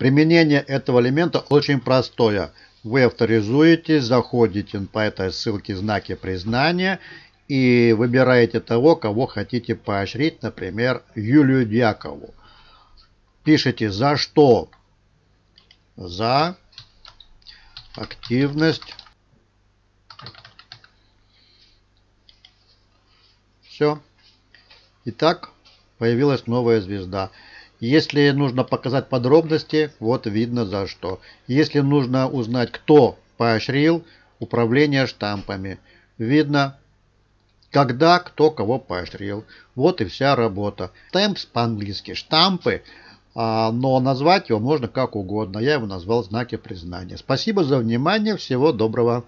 Применение этого элемента очень простое. Вы авторизуете, заходите по этой ссылке знаки признания и выбираете того, кого хотите поощрить, например, Юлию Дьякову. Пишите «За что?» «За активность». Все. Итак, появилась новая звезда. Если нужно показать подробности, вот видно за что. Если нужно узнать, кто поощрил управление штампами, видно, когда кто кого поощрил. Вот и вся работа. Штамп по-английски штампы, а, но назвать его можно как угодно. Я его назвал знаки признания. Спасибо за внимание. Всего доброго.